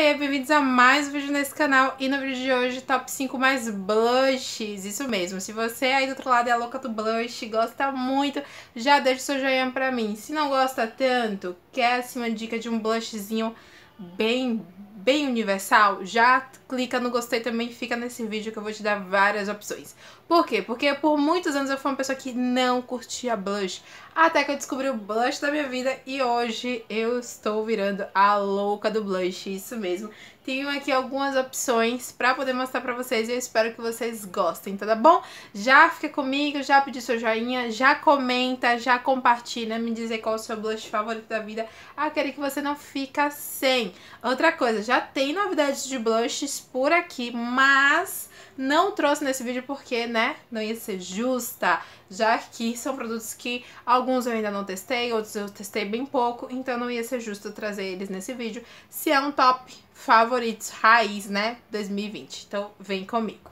Oiê, bem-vindos a mais um vídeo nesse canal e no vídeo de hoje top 5 mais blushes, isso mesmo, se você aí do outro lado é a louca do blush, gosta muito, já deixa o seu joinha pra mim, se não gosta tanto, quer assim uma dica de um blushzinho bem bem universal, já clica no gostei também, fica nesse vídeo que eu vou te dar várias opções. Por quê? Porque por muitos anos eu fui uma pessoa que não curtia blush, até que eu descobri o blush da minha vida e hoje eu estou virando a louca do blush, isso mesmo. Tenho aqui algumas opções pra poder mostrar pra vocês e eu espero que vocês gostem, tá bom? Já fica comigo, já pedi seu joinha, já comenta, já compartilha, me dizer qual é o seu blush favorito da vida, aquele ah, que você não fica sem. Outra coisa, já já tem novidades de blushes por aqui, mas não trouxe nesse vídeo porque, né, não ia ser justa, já que são produtos que alguns eu ainda não testei, outros eu testei bem pouco, então não ia ser justo trazer eles nesse vídeo, se é um top favoritos raiz, né, 2020. Então vem comigo.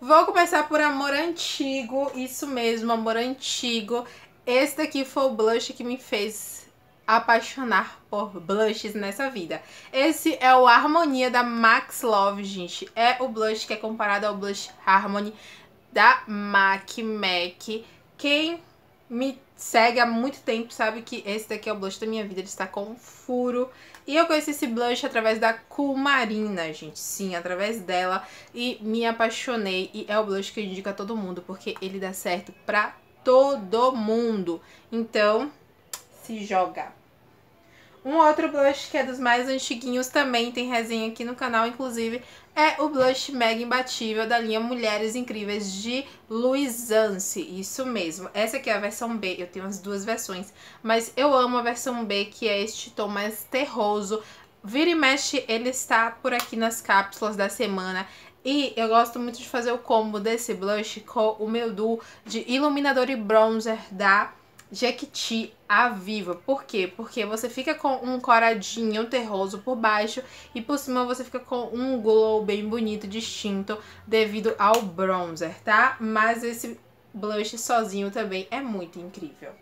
Vou começar por Amor Antigo, isso mesmo, Amor Antigo. Esse daqui foi o blush que me fez apaixonar por blushes nessa vida. Esse é o Harmonia da Max Love, gente. É o blush que é comparado ao blush Harmony da MAC MAC. Quem me segue há muito tempo sabe que esse daqui é o blush da minha vida, ele está com um furo. E eu conheci esse blush através da Kumarina, gente, sim, através dela. E me apaixonei, e é o blush que eu indico a todo mundo, porque ele dá certo pra todo mundo. Então, se joga. Um outro blush que é dos mais antiguinhos também, tem resenha aqui no canal, inclusive, é o blush mega imbatível da linha Mulheres Incríveis de Luisance. Isso mesmo, essa aqui é a versão B, eu tenho as duas versões, mas eu amo a versão B, que é este tom mais terroso. Vira e mexe, ele está por aqui nas cápsulas da semana. E eu gosto muito de fazer o combo desse blush com o meu duo de iluminador e bronzer da Jequiti à viva. Por quê? Porque você fica com um coradinho terroso por baixo e por cima você fica com um glow bem bonito, distinto, devido ao bronzer, tá? Mas esse blush sozinho também é muito incrível.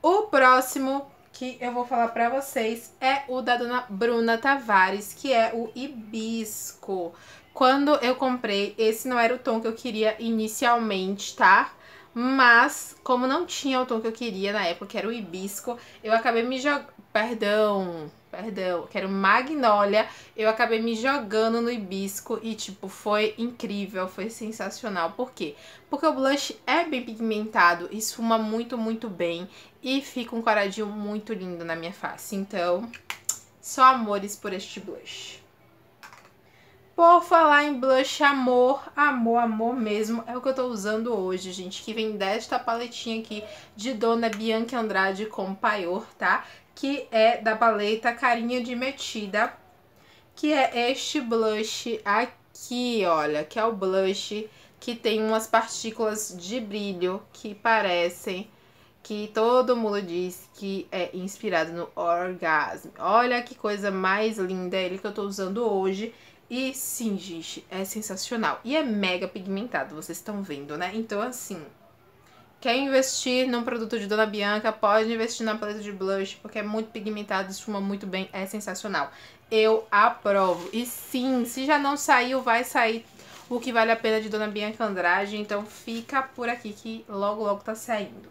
O próximo que eu vou falar pra vocês é o da dona Bruna Tavares, que é o Hibisco. Quando eu comprei, esse não era o tom que eu queria inicialmente, tá? Mas, como não tinha o tom que eu queria na época, que era o hibisco, eu acabei me jogando. Perdão, perdão, que era o magnólia, eu acabei me jogando no hibisco e, tipo, foi incrível, foi sensacional. Por quê? Porque o blush é bem pigmentado, esfuma muito, muito bem e fica um coradinho muito lindo na minha face. Então, só amores por este blush. Por falar em blush amor, amor, amor mesmo, é o que eu tô usando hoje, gente, que vem desta paletinha aqui de Dona Bianca Andrade com Paior, tá? Que é da paleta Carinha de Metida, que é este blush aqui, olha, que é o blush que tem umas partículas de brilho que parecem que todo mundo diz que é inspirado no orgasmo. Olha que coisa mais linda é ele que eu tô usando hoje. E sim, gente, é sensacional. E é mega pigmentado, vocês estão vendo, né? Então, assim, quer investir num produto de Dona Bianca, pode investir na paleta de blush, porque é muito pigmentado, esfuma muito bem, é sensacional. Eu aprovo. E sim, se já não saiu, vai sair o que vale a pena de Dona Bianca Andrade, então fica por aqui que logo logo tá saindo.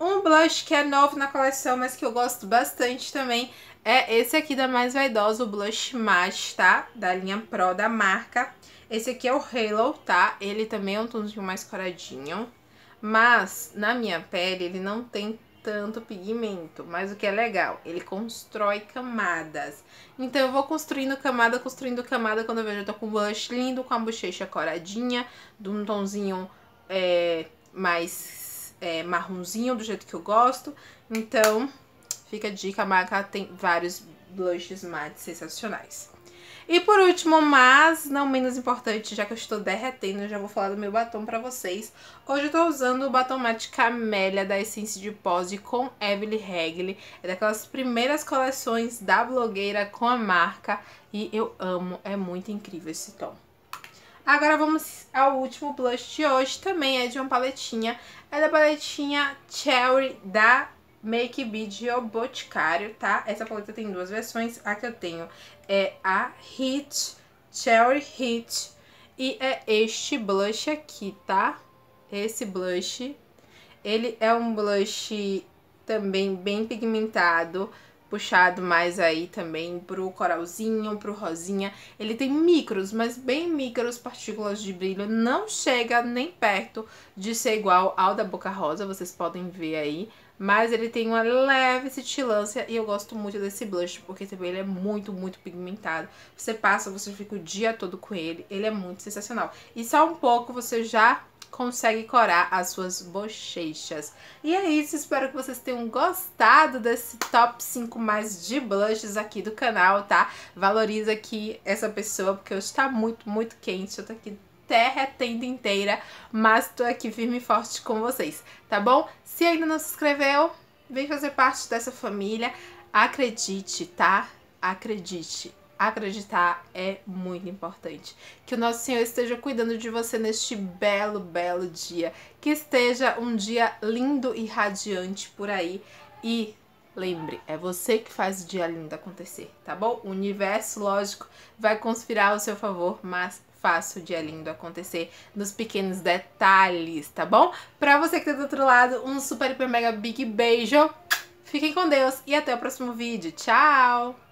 Um blush que é novo na coleção, mas que eu gosto bastante também, é esse aqui da Mais Vaidosa, o blush match tá? Da linha Pro da marca. Esse aqui é o Halo, tá? Ele também é um tonzinho mais coradinho. Mas na minha pele ele não tem tanto pigmento, mas o que é legal, ele constrói camadas. Então eu vou construindo camada, construindo camada, quando eu vejo eu tô com um blush lindo, com a bochecha coradinha, de um tonzinho é, mais é, marronzinho, do jeito que eu gosto. Então, fica a dica, a marca tem vários blushes mates sensacionais. E por último, mas não menos importante, já que eu estou derretendo, já vou falar do meu batom pra vocês. Hoje eu tô usando o batom mate Camélia da Essence de Pose com Evelyn Hagley. É daquelas primeiras coleções da blogueira com a marca e eu amo, é muito incrível esse tom. Agora vamos ao último blush de hoje, também é de uma paletinha. É da paletinha Cherry da Make Be de O Boticário, tá? Essa paleta tem duas versões. A que eu tenho é a Hit, Cherry Hit, e é este blush aqui, tá? Esse blush. Ele é um blush também bem pigmentado, puxado mais aí também pro coralzinho, pro rosinha. Ele tem micros, mas bem micros partículas de brilho, não chega nem perto de ser igual ao da Boca Rosa, vocês podem ver aí. Mas ele tem uma leve cintilância e eu gosto muito desse blush, porque também ele é muito, muito pigmentado. Você passa, você fica o dia todo com ele, ele é muito sensacional. E só um pouco você já consegue corar as suas bochechas. E é isso, espero que vocês tenham gostado desse top 5 mais de blushes aqui do canal, tá? Valoriza aqui essa pessoa, porque hoje tá muito, muito quente, eu tô aqui derretendo inteira, mas tô aqui firme e forte com vocês, tá bom? Se ainda não se inscreveu, vem fazer parte dessa família, acredite, tá? Acredite, acreditar é muito importante. Que o nosso Senhor esteja cuidando de você neste belo, belo dia. Que esteja um dia lindo e radiante por aí. E lembre, é você que faz o dia lindo acontecer, tá bom? O universo, lógico, vai conspirar ao seu favor, mas faça o dia lindo acontecer nos pequenos detalhes, tá bom? Pra você que tá do outro lado, um super, hiper, mega, big beijo. Fiquem com Deus e até o próximo vídeo. Tchau!